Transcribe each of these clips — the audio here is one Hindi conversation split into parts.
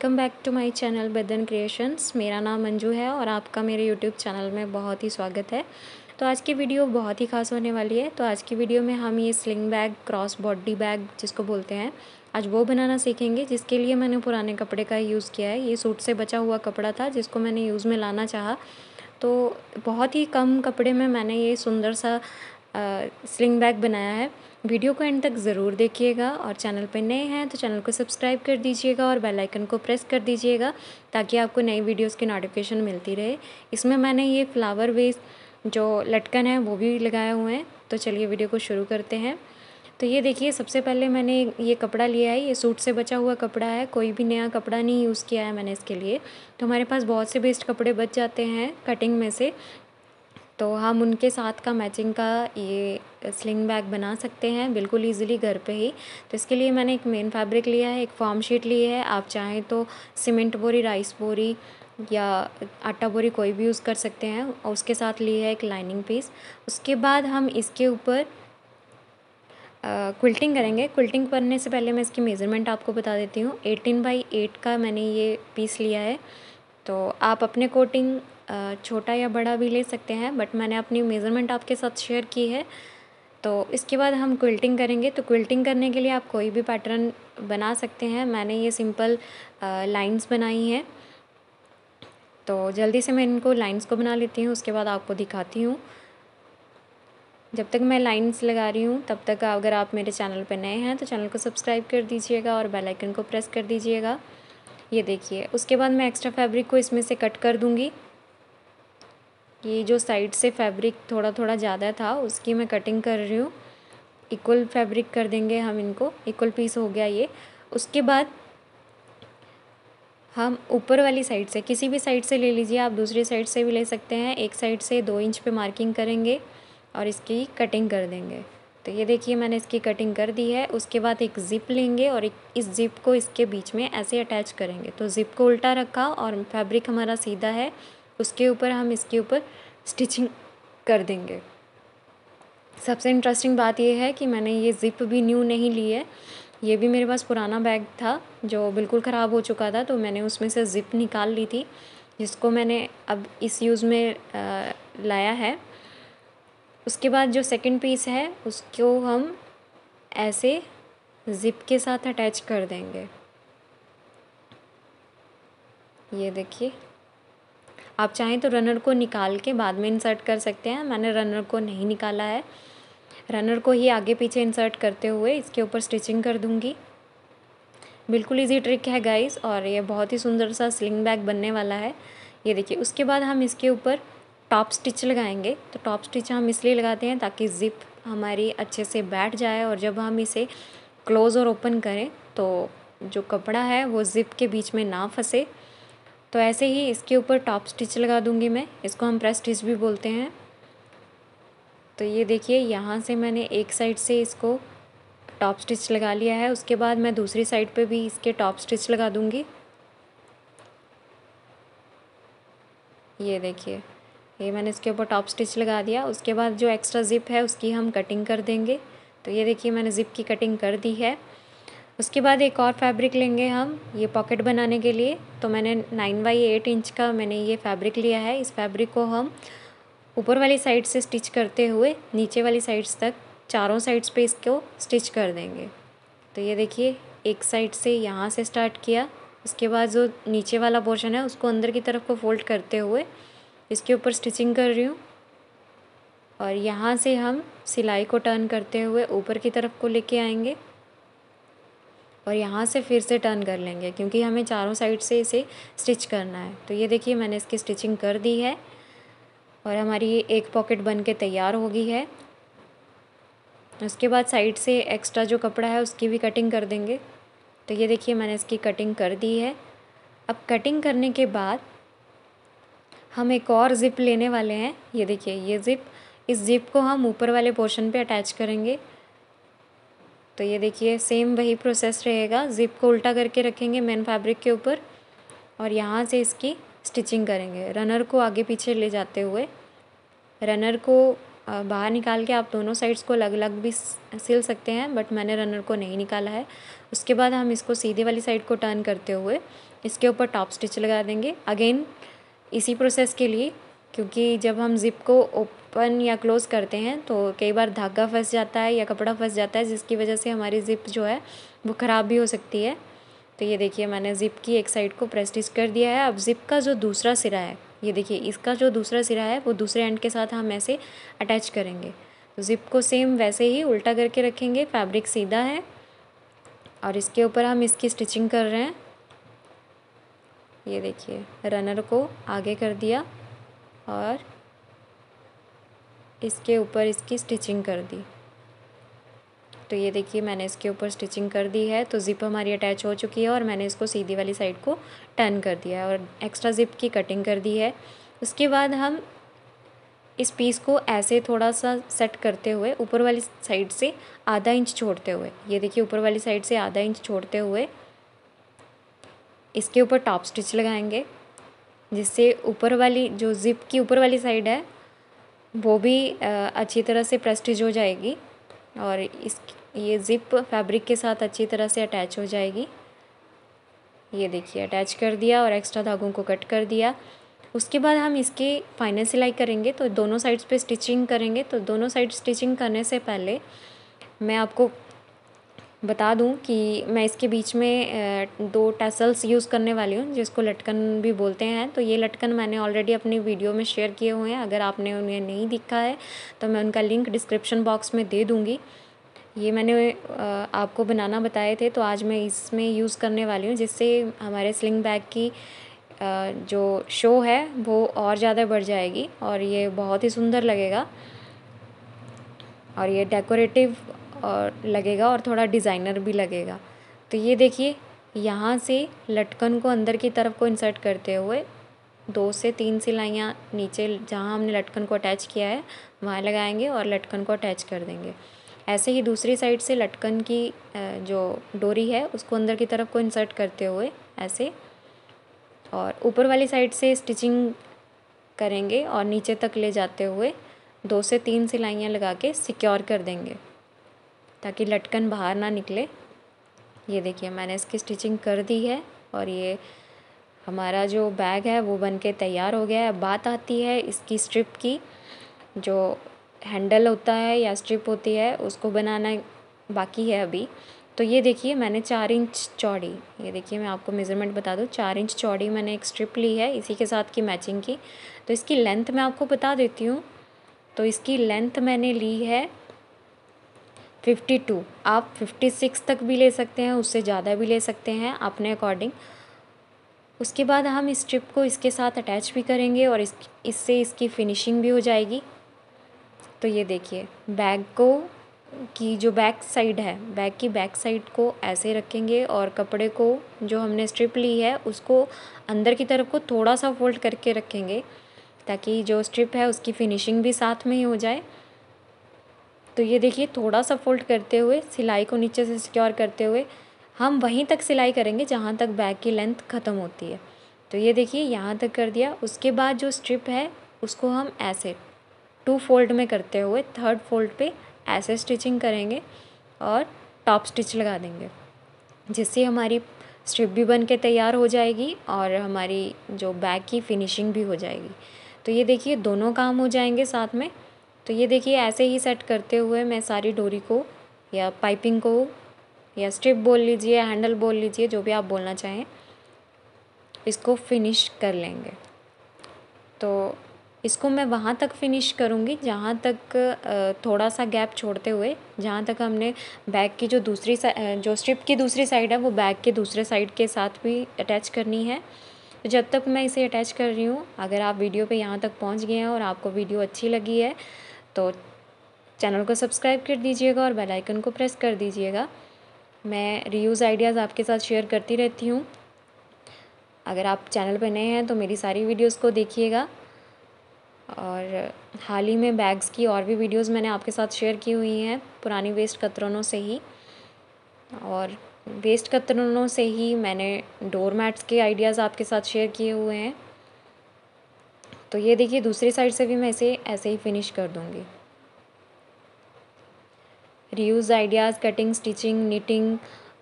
welcome back to my channel Badan creations मेरा नाम मंजू है और आपका मेरे यूट्यूब चैनल में बहुत ही स्वागत है तो आज की वीडियो बहुत ही खास होने वाली है तो आज की वीडियो में हम ये sling bag cross body bag जिसको बोलते हैं आज वो बनाना सीखेंगे जिसके लिए मैंने पुराने कपड़े का यूज़ किया है ये सूट से बचा हुआ कपड़ा था जिसको मैंने यूज़ में लाना चाहा तो बहुत ही कम कपड़े में मैंने ये सुंदर सा स्लिंग बैग बनाया है वीडियो को एंड तक ज़रूर देखिएगा और चैनल पर नए हैं तो चैनल को सब्सक्राइब कर दीजिएगा और बेल आइकन को प्रेस कर दीजिएगा ताकि आपको नई वीडियोस की नोटिफिकेशन मिलती रहे इसमें मैंने ये फ्लावर वेस्ट जो लटकन है वो भी लगाए हुए हैं तो चलिए वीडियो को शुरू करते हैं तो ये देखिए सबसे पहले मैंने ये कपड़ा लिया है ये सूट से बचा हुआ कपड़ा है कोई भी नया कपड़ा नहीं यूज़ किया है मैंने इसके लिए तो हमारे पास बहुत से बेस्ट कपड़े बच जाते हैं कटिंग में से तो हम उनके साथ का मैचिंग का ये स्लिंग बैग बना सकते हैं बिल्कुल ईज़िली घर पे ही तो इसके लिए मैंने एक मेन फैब्रिक लिया है एक फॉर्म शीट ली है आप चाहें तो सीमेंट बोरी राइस बोरी या आटा बोरी कोई भी यूज़ कर सकते हैं और उसके साथ ली है एक लाइनिंग पीस उसके बाद हम इसके ऊपर क्विल्टिंग करेंगे क्विल्टिंग करने से पहले मैं इसकी मेज़रमेंट आपको बता देती हूँ एटीन बाई एट का मैंने ये पीस लिया है तो आप अपने कोटिंग छोटा या बड़ा भी ले सकते हैं बट मैंने अपनी मेज़रमेंट आपके साथ शेयर की है तो इसके बाद हम क्विल्टिंग करेंगे तो क्विल्टिंग करने के लिए आप कोई भी पैटर्न बना सकते हैं मैंने ये सिंपल लाइंस बनाई हैं तो जल्दी से मैं इनको लाइंस को बना लेती हूँ उसके बाद आपको दिखाती हूँ जब तक मैं लाइंस लगा रही हूँ तब तक अगर आप मेरे चैनल पर नए हैं तो चैनल को सब्सक्राइब कर दीजिएगा और बेलाइकन को प्रेस कर दीजिएगा ये देखिए उसके बाद मैं एक्स्ट्रा फैब्रिक को इसमें से कट कर दूँगी ये जो साइड से फैब्रिक थोड़ा थोड़ा ज़्यादा था उसकी मैं कटिंग कर रही हूँ इक्वल फैब्रिक कर देंगे हम इनको इक्वल पीस हो गया ये उसके बाद हम ऊपर वाली साइड से किसी भी साइड से ले लीजिए आप दूसरी साइड से भी ले सकते हैं एक साइड से दो इंच पे मार्किंग करेंगे और इसकी कटिंग कर देंगे तो ये देखिए मैंने इसकी कटिंग कर दी है उसके बाद एक ज़िप लेंगे और एक इस ज़िप को इसके बीच में ऐसे अटैच करेंगे तो ज़िप को उल्टा रखा और फैब्रिक हमारा सीधा है उसके ऊपर हम इसके ऊपर स्टिचिंग कर देंगे सबसे इंटरेस्टिंग बात यह है कि मैंने ये ज़िप भी न्यू नहीं ली है ये भी मेरे पास पुराना बैग था जो बिल्कुल ख़राब हो चुका था तो मैंने उसमें से ज़िप निकाल ली थी जिसको मैंने अब इस यूज़ में लाया है उसके बाद जो सेकंड पीस है उसको हम ऐसे ज़िप के साथ अटैच कर देंगे ये देखिए आप चाहें तो रनर को निकाल के बाद में इंसर्ट कर सकते हैं मैंने रनर को नहीं निकाला है रनर को ही आगे पीछे इंसर्ट करते हुए इसके ऊपर स्टिचिंग कर दूँगी बिल्कुल इजी ट्रिक है गाइस और ये बहुत ही सुंदर सा स्लिंग बैग बनने वाला है ये देखिए उसके बाद हम इसके ऊपर टॉप स्टिच लगाएंगे तो टॉप स्टिच हम इसलिए लगाते हैं ताकि ज़िप हमारी अच्छे से बैठ जाए और जब हम इसे क्लोज़ और ओपन करें तो जो कपड़ा है वो ज़िप के बीच में ना फंसे तो ऐसे ही इसके ऊपर टॉप स्टिच लगा दूँगी मैं इसको हम प्रेस स्टिच भी बोलते हैं तो ये देखिए यहाँ से मैंने एक साइड से इसको टॉप स्टिच लगा लिया है उसके बाद मैं दूसरी साइड पे भी इसके टॉप स्टिच लगा दूंगी ये देखिए ये मैंने इसके ऊपर टॉप स्टिच लगा दिया उसके बाद जो एक्स्ट्रा ज़िप है उसकी हम कटिंग कर देंगे तो ये देखिए मैंने ज़िप की कटिंग कर दी है उसके बाद एक और फैब्रिक लेंगे हम ये पॉकेट बनाने के लिए तो मैंने नाइन बाई एट इंच का मैंने ये फैब्रिक लिया है इस फैब्रिक को हम ऊपर वाली साइड से स्टिच करते हुए नीचे वाली साइड्स तक चारों साइड्स पे इसको स्टिच कर देंगे तो ये देखिए एक साइड से यहाँ से स्टार्ट किया उसके बाद जो नीचे वाला पोर्शन है उसको अंदर की तरफ को फोल्ड करते हुए इसके ऊपर स्टिचिंग कर रही हूँ और यहाँ से हम सिलाई को टर्न करते हुए ऊपर की तरफ को लेके आएंगे और यहाँ से फिर से टर्न कर लेंगे क्योंकि हमें चारों साइड से इसे स्टिच करना है तो ये देखिए मैंने इसकी स्टिचिंग कर दी है और हमारी एक पॉकेट बन के तैयार हो गई है उसके बाद साइड से एक्स्ट्रा जो कपड़ा है उसकी भी कटिंग कर देंगे तो ये देखिए मैंने इसकी कटिंग कर दी है अब कटिंग करने के बाद हम एक और ज़िप लेने वाले हैं ये देखिए ये ज़िप इस ज़िप को हम ऊपर वाले पोर्शन पे अटैच करेंगे तो ये देखिए सेम वही प्रोसेस रहेगा ज़िप को उल्टा करके रखेंगे मेन फैब्रिक के ऊपर और यहाँ से इसकी स्टिचिंग करेंगे रनर को आगे पीछे ले जाते हुए रनर को बाहर निकाल के आप दोनों साइड्स को अलग अलग भी सिल सकते हैं बट मैंने रनर को नहीं निकाला है उसके बाद हम इसको सीधे वाली साइड को टर्न करते हुए इसके ऊपर टॉप स्टिच लगा देंगे अगेन इसी प्रोसेस के लिए क्योंकि जब हम ज़िप को ओपन या क्लोज़ करते हैं तो कई बार धागा फंस जाता है या कपड़ा फंस जाता है जिसकी वजह से हमारी ज़िप जो है वो ख़राब भी हो सकती है तो ये देखिए मैंने ज़िप की एक साइड को प्रेस कर दिया है अब ज़िप का जो दूसरा सिरा है ये देखिए इसका जो दूसरा सिरा है वो दूसरे एंड के साथ हम ऐसे अटैच करेंगे तो ज़िप को सेम वैसे ही उल्टा करके रखेंगे फैब्रिक सीधा है और इसके ऊपर हम इसकी स्टिचिंग कर रहे हैं ये देखिए रनर को आगे कर दिया और इसके ऊपर इसकी स्टिचिंग कर दी तो ये देखिए मैंने इसके ऊपर स्टिचिंग कर दी है तो ज़िप हमारी अटैच हो चुकी है और मैंने इसको सीधी वाली साइड को टर्न कर दिया है और एक्स्ट्रा ज़िप की कटिंग कर दी है उसके बाद हम इस पीस को ऐसे थोड़ा सा सेट करते हुए ऊपर वाली साइड से आधा इंच छोड़ते हुए ये देखिए ऊपर वाली साइड से आधा इंच छोड़ते हुए इसके ऊपर टॉप स्टिच लगाएंगे जिससे ऊपर वाली जो ज़िप की ऊपर वाली साइड है वो भी अच्छी तरह से प्रेस्टिज हो जाएगी और इस ये ज़िप फैब्रिक के साथ अच्छी तरह से अटैच हो जाएगी ये देखिए अटैच कर दिया और एक्स्ट्रा धागों को कट कर दिया उसके बाद हम इसकी फाइनल सिलाई करेंगे तो दोनों साइड्स पे स्टिचिंग करेंगे तो दोनों साइड स्टिचिंग करने से पहले मैं आपको बता दूँ कि मैं इसके बीच में दो टैसल्स यूज़ करने वाली हूँ जिसको लटकन भी बोलते हैं तो ये लटकन मैंने ऑलरेडी अपनी वीडियो में शेयर किए हुए हैं अगर आपने उन्हें नहीं दिखा है तो मैं उनका लिंक डिस्क्रिप्शन बॉक्स में दे दूँगी ये मैंने आपको बनाना बताए थे तो आज मैं इसमें यूज़ करने वाली हूँ जिससे हमारे स्लिंग बैग की जो शो है वो और ज़्यादा बढ़ जाएगी और ये बहुत ही सुंदर लगेगा और ये डेकोरेटिव और लगेगा और थोड़ा डिज़ाइनर भी लगेगा तो ये देखिए यहाँ से लटकन को अंदर की तरफ को इंसर्ट करते हुए दो से तीन सिलाइयाँ नीचे जहाँ हमने लटकन को अटैच किया है वहाँ लगाएंगे और लटकन को अटैच कर देंगे ऐसे ही दूसरी साइड से लटकन की जो डोरी है उसको अंदर की तरफ को इंसर्ट करते हुए ऐसे और ऊपर वाली साइड से स्टिचिंग करेंगे और नीचे तक ले जाते हुए दो से तीन सिलाइयाँ लगा के सिक्योर कर देंगे ताकि लटकन बाहर ना निकले ये देखिए मैंने इसकी स्टिचिंग कर दी है और ये हमारा जो बैग है वो बन के तैयार हो गया है बात आती है इसकी स्ट्रिप की जो हैंडल होता है या स्ट्रिप होती है उसको बनाना बाकी है अभी तो ये देखिए मैंने चार इंच चौड़ी ये देखिए मैं आपको मेज़रमेंट बता दूँ चार इंच चौड़ी मैंने एक स्ट्रिप ली है इसी के साथ की मैचिंग की तो इसकी लेंथ मैं आपको बता देती हूँ तो इसकी लेंथ मैंने ली है फिफ्टी टू आप फिफ्टी सिक्स तक भी ले सकते हैं उससे ज़्यादा भी ले सकते हैं अपने अकॉर्डिंग उसके बाद हम इस स्ट्रिप को इसके साथ अटैच भी करेंगे और इस इससे इसकी फिनिशिंग भी हो जाएगी तो ये देखिए बैग को की जो बैक साइड है बैग की बैक साइड को ऐसे रखेंगे और कपड़े को जो हमने स्ट्रिप ली है उसको अंदर की तरफ को थोड़ा सा फोल्ड करके रखेंगे ताकि जो स्ट्रिप है उसकी फिनिशिंग भी साथ में ही हो जाए तो ये देखिए थोड़ा सा फोल्ड करते हुए सिलाई को नीचे से सिक्योर करते हुए हम वहीं तक सिलाई करेंगे जहाँ तक बैग की लेंथ ख़त्म होती है तो ये देखिए यहाँ तक कर दिया उसके बाद जो स्ट्रिप है उसको हम ऐसे टू फोल्ड में करते हुए थर्ड फोल्ड पे ऐसे स्टिचिंग करेंगे और टॉप स्टिच लगा देंगे जिससे हमारी स्ट्रिप भी बन के तैयार हो जाएगी और हमारी जो बैग की फिनिशिंग भी हो जाएगी तो ये देखिए दोनों काम हो जाएंगे साथ में तो ये देखिए ऐसे ही सेट करते हुए मैं सारी डोरी को या पाइपिंग को या स्ट्रिप बोल लीजिए हैंडल बोल लीजिए जो भी आप बोलना चाहें इसको फिनिश कर लेंगे तो इसको मैं वहाँ तक फिनिश करूँगी जहाँ तक थोड़ा सा गैप छोड़ते हुए जहाँ तक हमने बैग की जो दूसरी जो स्ट्रिप की दूसरी साइड है वो बैग के दूसरे साइड के साथ भी अटैच करनी है तो जब तक मैं इसे अटैच कर रही हूँ अगर आप वीडियो पे यहाँ तक पहुँच गए हैं और आपको वीडियो अच्छी लगी है तो चैनल को सब्सक्राइब कर दीजिएगा और बेल आइकन को प्रेस कर दीजिएगा मैं रीयूज़ आइडियाज़ आपके साथ शेयर करती रहती हूँ अगर आप चैनल पर नए हैं तो मेरी सारी वीडियोस को देखिएगा और हाल ही में बैग्स की और भी वीडियोस मैंने आपके साथ शेयर की हुई हैं पुरानी वेस्ट कतरनों से ही और वेस्ट कतरनों से ही मैंने डोर मैट्स के आइडियाज़ आपके साथ शेयर किए हुए हैं तो ये देखिए दूसरी साइड से भी मैं इसे ऐसे ही फिनिश कर दूँगी reuse ideas cutting stitching knitting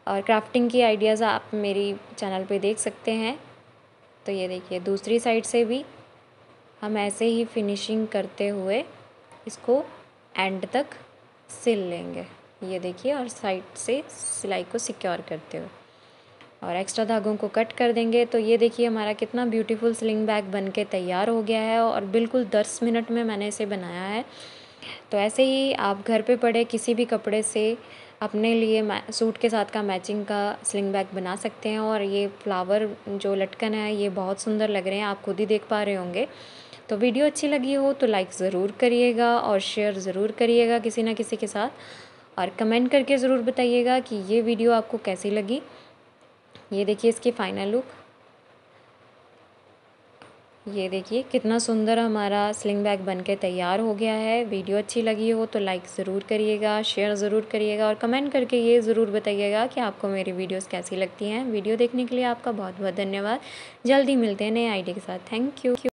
और क्राफ्टिंग की आइडियाज़ आप मेरी चैनल पे देख सकते हैं तो ये देखिए दूसरी साइड से भी हम ऐसे ही फिनिशिंग करते हुए इसको एंड तक सिल लेंगे ये देखिए और साइड से सिलाई को सिक्योर करते हुए और एक्स्ट्रा धागों को कट कर देंगे तो ये देखिए हमारा कितना ब्यूटीफुल स्लिंग बैग बन के तैयार हो गया है और बिल्कुल दस मिनट में मैंने इसे बनाया है तो ऐसे ही आप घर पे पड़े किसी भी कपड़े से अपने लिए सूट के साथ का मैचिंग का स्लिंग बैग बना सकते हैं और ये फ्लावर जो लटकन है ये बहुत सुंदर लग रहे हैं आप खुद ही देख पा रहे होंगे तो वीडियो अच्छी लगी हो तो लाइक ज़रूर करिएगा और शेयर ज़रूर करिएगा किसी ना किसी के साथ और कमेंट करके ज़रूर बताइएगा कि ये वीडियो आपको कैसी लगी ये देखिए इसकी फाइनल लुक ये देखिए कितना सुंदर हमारा स्लिंग बैग बन के तैयार हो गया है वीडियो अच्छी लगी हो तो लाइक ज़रूर करिएगा शेयर ज़रूर करिएगा और कमेंट करके ये ज़रूर बताइएगा कि आपको मेरी वीडियोस कैसी लगती हैं वीडियो देखने के लिए आपका बहुत बहुत धन्यवाद जल्दी मिलते हैं नए आइडिया के साथ थैंक यू